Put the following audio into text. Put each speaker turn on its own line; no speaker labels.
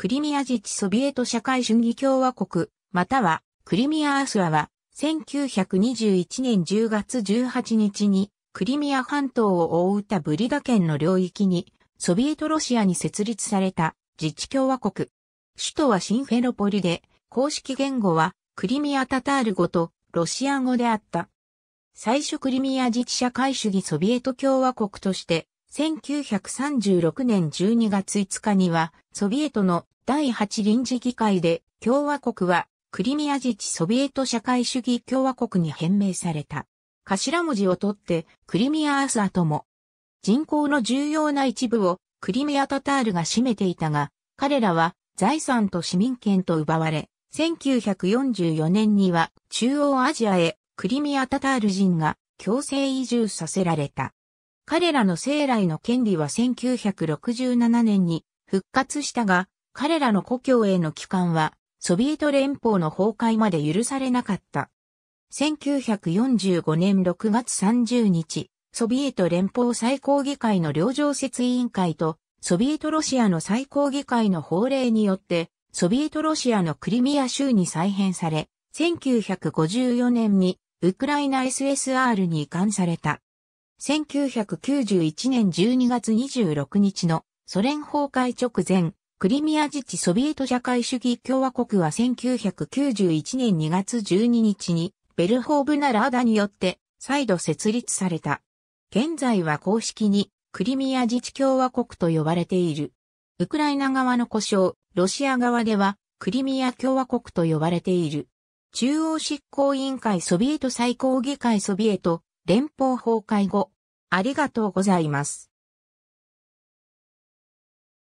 クリミア自治ソビエト社会主義共和国、またはクリミアアスワは、1921年10月18日に、クリミア半島を覆うたブリダ県の領域に、ソビエトロシアに設立された自治共和国。首都はシンフェロポリで、公式言語はクリミアタタール語とロシア語であった。最初クリミア自治社会主義ソビエト共和国として1936年12月5日には、ソビエトの第8臨時議会で、共和国は、クリミア自治ソビエト社会主義共和国に変名された。頭文字を取って、クリミア・アーサーとも。人口の重要な一部を、クリミア・タタールが占めていたが、彼らは、財産と市民権と奪われ、1944年には、中央アジアへ、クリミア・タタール人が、強制移住させられた。彼らの生来の権利は1967年に復活したが、彼らの故郷への帰還は、ソビエト連邦の崩壊まで許されなかった。1945年6月30日、ソビエト連邦最高議会の領上説委員会と、ソビエトロシアの最高議会の法令によって、ソビエトロシアのクリミア州に再編され、1954年にウクライナ SSR に移管された。1991年12月26日のソ連崩壊直前、クリミア自治ソビエト社会主義共和国は1991年2月12日にベルホーブナラーダによって再度設立された。現在は公式にクリミア自治共和国と呼ばれている。ウクライナ側の故障、ロシア側ではクリミア共和国と呼ばれている。中央執行委員会ソビエト最高議会ソビエト連邦崩壊後、ありがとうござ
います。